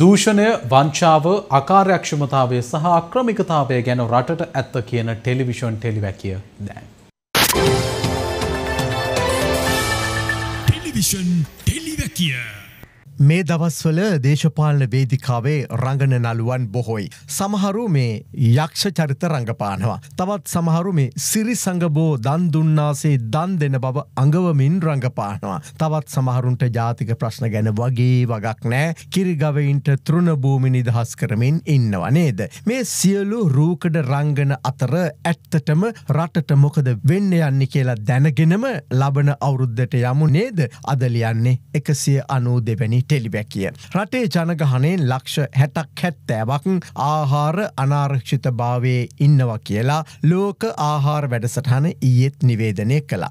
දූෂණය වංචාව අකාර්යක්ෂමතාවය සහ අක්‍රමිකතාවය ගැන රටට ඇත්ත කියන ටෙලිවිෂන් ටෙලිවැකිය දැන්. ටෙලිවිෂන් ටෙලිවැකිය. මේ දවස්වල දේශපාලන වේදිකාවේ රඟන නළුවන් බොහොයි. සමහරු මේ යක්ෂ චරිත රඟපානවා. තවත් සමහරු මේ සිරි සඟබෝ දන් දුන්නාසේ දන් දෙන බව අඟවමින් රඟපානවා. තවත් සමහරුන්ට ජාතික ප්‍රශ්න ගැන වගේ වගක් නෑ කිරිගවයින්ට තෘණභූමි නිදහස් කරමින් ඉන්නවා නේද. මේ සියලු රූකඩ රංගන අතර ඇත්තටම රටට මොකද වෙන්න යන්නේ කියලා දැනගෙනම ලබන අවුරුද්ධට යමු නේද අදලියන්නේ එකසිය අනූ දෙවැනි ටෙලිබැකිය. රටේ ජනගහනෙන් ලක්ෂ හැටක් හැත්තෑවක් ආහාර අනාරක්ෂිත භාවේ ඉන්නවා කියලා ලෝක ආහාර වැඩසටහන ඊයෙත් නිවේදනය කළා.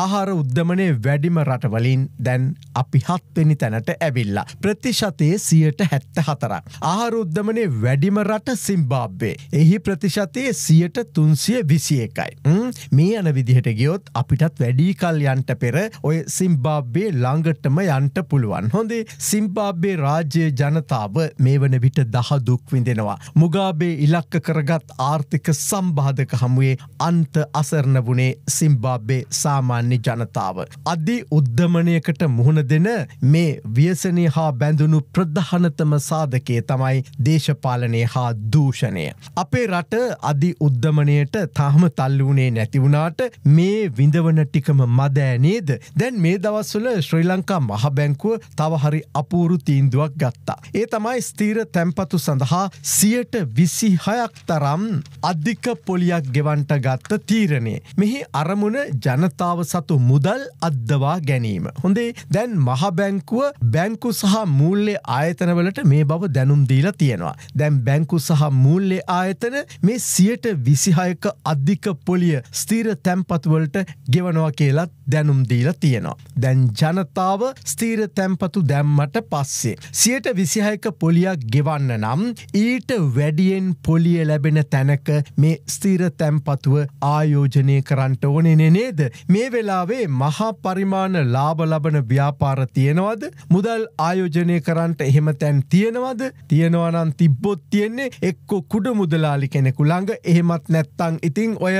ආහාර උද්ධමනය වැඩිම රටවලින් දැන් අපි හත්වෙනි තැනට ඇවිල්ලා. ප්‍රතිශතයේ සියට හැත්ත හතර. ආහාර උද්ධමනය වැඩිම රට සිම්බාබ්වේ. එහි ප්‍රතිශතයේ සියට තුන්සිය විසි එකයි. මේ යන විදිහට ගියොත් අපිටත් වැඩී කල් යන්ට පෙර ඔය සිම්බාබ්බේ ළඟටම යන්ට පුළුවන් හොඳේ රටේ සිම්බාබ්බේ රාජ්‍ය ජනතාව මේ වන විට දහදුක් විඳෙනවා. මුගාබේ ඉලක්ක කරගත් ආර්ථික සම්බාධක හමුවේ අන්ත අසරණ වුණේ සිම්බාබ්බේ සාමාන්‍ය ජනතාව. අධි උද්ධමනයකට මුහුණ දෙන මේ ව්‍යසනය හා බැඳුණු ප්‍රධානතම සාධකය තමයි දේශපාලනය හා දූෂණය. අපේ රට අධි උද්ධමනයට තාම තල්ලුණේ නැතිවුණාට මේ විඳවන ටිකම මදෑනේද දැන් මේ දවස්වල ශ්‍රී ලංකා මහබැංකුව තවහ හරි අපූරු තීන්දුවක් ගත්තා. ඒ තමයි ස්තීර තැම්පතු සඳහා සියට විසි හයක් තරම් අධික පොලියක් ගෙවන්ට ගත්ත තීරණය. මෙහි අරමුණ ජනතාව සතු මුදල් අද්දවා ගැනීම. හොඳේ දැන් මහබැංකුව බැංකු සහ මූල්ලෙ ආයතනවලට මේ බව දැනුම් දීලා තියෙනවා. දැන් බැංකු සහ මූල්ලෙ ආයතන මේ සියට විසිහයක අධික පොලිය ස්තීර තැම්පතුවලට ගෙවනවා කියලත් දැනුම් දීලා තියෙනවා. දැන් ජනතාව ස්තීර තැම්පතු දැ දැම්මට පස්සේ. සියට විසිහයක පොලියක් ගෙවන්න නම් ඊට වැඩියෙන් පොලිය ලැබෙන තැනක මේ ස්තීර තැම්පතුව ආයෝජනය කරන්නට ඕනෙන නේද. මේ වෙලාවේ මහා පරිමාණ ලාබ ලබන ව්‍යාපාර තියෙනවද මුදල් ආයෝජනය කරන්නට එහෙම තැන් තියෙනවද තියෙනවනන් තිබ්බොත් තියෙන්නේ එක්කො කුඩ මුදලාලි කෙනෙකු ළඟ එහෙමත් නැත්තං ඉතිං ඔය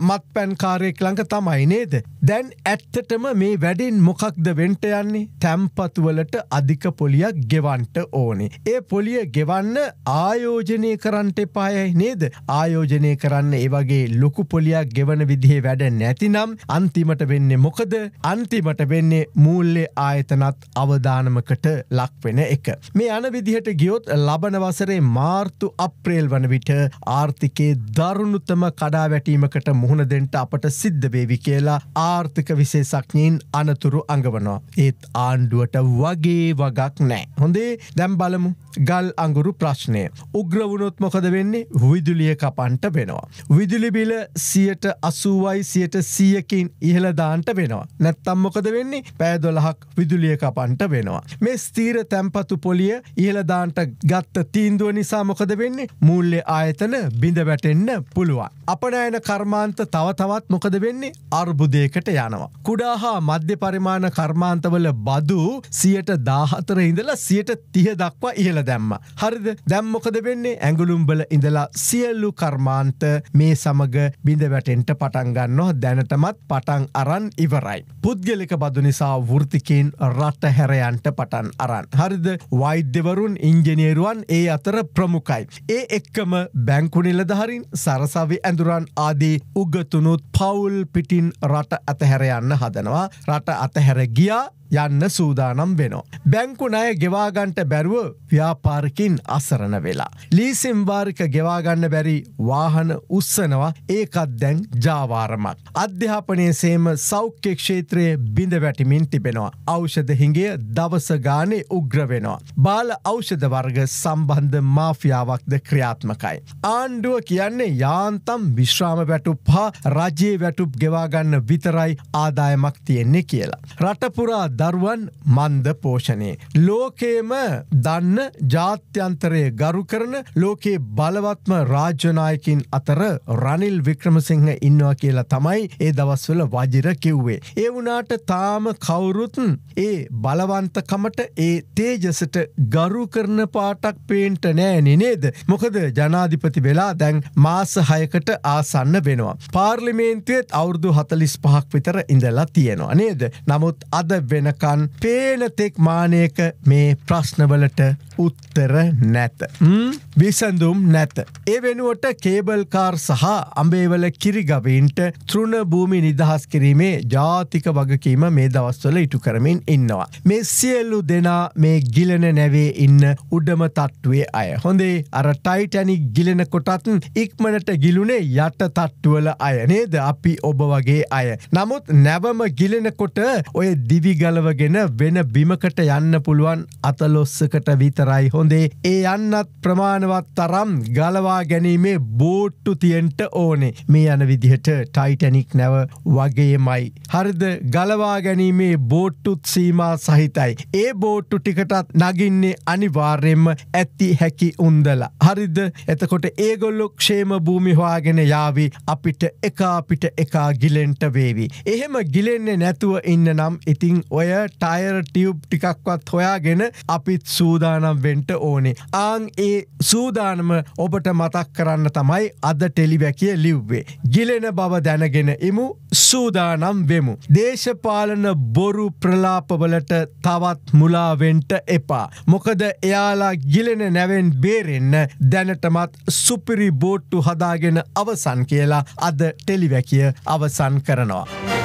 මත් පැන්කාරයෙක් ළඟ තමයි නේද. දැන් ඇත්තටම මේ වැඩෙන් මොකක්ද වෙන්ට යන්නේ තැම්පතුවලට ඔබට අධික පොලියක් ගෙවන්ට ඕනේ. ඒ පොලිය ගෙවන්න ආයෝජනය කරන්ට එපායයි නේද ආයෝජනය කරන්න ඒවගේ ලොකු පොලියක් ගෙවන විදිහේ වැඩ නැතිනම් අන්තිමට වෙන්නේ මොකද අන්තිමට වෙන්නේ මූල්ලෙ ආයතනත් අවධානමකට ලක්වෙන එක. මේ අන විදිහට ගියොත් ලබන වසරේ මාර්තු අප්‍රේල් වන විට ආර්ථිකයේ දරුණුතම කඩාවැටීමකට මුහුණ දෙන්ට අපට සිද්ධවේවි කියලා ආර්ථික විශේෂක්ඥයෙන් අනතුරු අඟවනවා. ඒත් ආණ්ඩුවට වගේ වගේ වගක් නෑ. හොඳේ දැම් බලමු. ගල් අඟුරු ප්‍රශ්නය. උග්‍ර වුණොත් මොකද වෙන්නේ විදුලිය කපන්ට වෙනවා. විදුලිබිල සියට අසුවයි සියට සියකින් ඉහළදාන්ට වෙනවා. නැත්තම් මොකද වෙන්නේ පෑදොලහක් විදුලිය කපන්ට වෙනවා. මේ ස්තීර තැම්පතු පොලිය ඉහළදාන්ට ගත්ත තීන්දුව නිසා මොකද වෙන්නේ මුල්ලෙ ආයතන බිඳ වැටෙන්න පුළුවන්. අපනෑන කර්මාන්ත තව තවත් මොකද වෙන්නේ අර්බුදයකට යනවා. කුඩා හා මධ්‍ය පරිමාණ කර්මාන්තවල බදු සියට දාහතර ඉඳලා සියට තිය දක්වා ඉහළ දැම්ම. හරිද දැම්මොකද වෙන්නේ ඇඟුළුම්බල ඉඳලා සියල්ලු කර්මාන්ත මේ සමග බිඳවැටෙන්ට පටන්ගන්නවා දැනටමත් පටන් අරන් ඉවරයි. පුද්ගලික බදු නිසා වෘතිකෙන් රට හැරයන්ට පටන් අරන්. හරිද වෛද්‍යවරුන් ඉංජනේරුවන් ඒ අතර ප්‍රමුකයි. ඒ එක්කම බැංකුනිලදහරින් සරසවි ඇඳුරන් ආදී උගතුනුත් පවුල් පිටින් රට අතහැරයන්න හදනවා රට අතහැර ගියා යන්න සූදානම් වෙනවා. බැංකු නය ගෙවාගන්ට බැරුව ව්‍යාපාරකින් අසරණ වෙලා. ලීසිම්වාරික ගෙවාගන්න බැරි වාහන උත්සනවා ඒකත් දැන් ජාවාරමක්. අධ්‍යාපනය සේම සෞඛ්‍ය ක්ෂේත්‍රයේ බිඳ වැටිමින් තිබෙනවා. අෞෂධ හිගේ දවසගානේ උග්‍රවෙනවා. බාල අෞෂධ වර්ග සම්බන්ධ මාෆියාවක්ද ක්‍රියාත්මකයි. ආණ්ඩුව කියන්නේ යාන්තම් විශ්‍රාම වැටුප් හා රජයේ වැටුප් ගෙවාගන්න විතරයි ආදායමක් තියෙන්නේ කියලා. රටපුරා දරුවන් මන්ද පෝෂණය. ලෝකේම දන්න ජාත්‍යන්තරය ගරු කරන ලෝකයේ බලවත්ම රාජ්‍යනායකින් අතර රනිල් වික්‍රමසිංහ ඉන්නවා කියලා තමයි ඒ දවස්වල වජිර කිව්වේ. ඒ වනාට තාම කවුරුතුන් ඒ බලවන්තකමට ඒ තේජසට ගරු කරන පාටක් පේන්ට නෑනෙ නේද. මොකද ජනාධිපති වෙලා දැන් මාස හයකට ආසන්න වෙනවා. පාර්ලිමේන්තුවත් අවුරදු හතලිස් පහක් විතර ඉඳලා තියෙනවා නේද. නමුත් අද වෙන වෙනකන් පේනතෙක් මානයක මේ ප්‍රශ්නවලට උත්තර නැත. විසඳුම් නැත. ඒ වෙනුවට කේබල්කාර් සහ අඹේවල කිරිගවීන්ට තෘුණ භූමි නිදහස් කිරීමේ ජාතික වගකීම මේ දවස්වල ඉටු කරමින් ඉන්නවා. මේ සියල්ලු දෙනා මේ ගිලන නැවේ ඉන්න උඩම තට්ටුවේ අය. හොඳේ අර ටයිටැනි ගිලෙන කොටත් ඉක්මනට ගිලුනේ යට තට්ටුවල අය නේද අපි ඔබ වගේ අය. නමුත් නැවම ගිලෙනකොට ඔය දිවිගල පටලවගෙන වෙන බිමකට යන්න පුළුවන් අතලොස්සකට විතරයි හොඳේ ඒ යන්නත් ප්‍රමාණවත් තරම් ගලවා ගැනීමේ බෝට්ටු තියෙන්ට ඕනේ මේ යන විදිහට ටයිටැනික් නැව වගේමයි. හරිද ගලවා ගැනීමේ බෝට්ටුත් සීමා සහිතයි. ඒ බෝට්ටු ටිකටත් නගින්නේ අනිවාර්යෙන්ම ඇත්ති හැකි උන්දලා. හරිද එතකොට ඒගොල්ලො ක්ෂේම භූමිහවාගෙන යාවි අපිට එකා අපිට එකා ගිලෙන්ට වේවි. එහෙම ගිලෙන්නේ නැතුව ඉන්න නම් ඉතිං ඔය ටයර් ටියව් ටිකක්වත් හොයාගෙන අපිත් සූදානම් වෙන්ට ඕනේ ආං ඒ සූදානම ඔබට මතක් කරන්න තමයි අද ටෙලිවැකිය ලිව්වේ ගිලෙන බව දැනගෙන ඉමු සූදානම් වෙමු දේශපාලන බොරු ප්‍රලාපවලට තවත් මුලාවෙන්ට එපා මොකද එයාලා ගිලෙන නැවෙන් බේරෙන්න දැනටමත් සුපිරි බෝට්ටු හදාගෙන අවසන් කියලා අද ටෙලිවැකිය අවසන් කරනවා.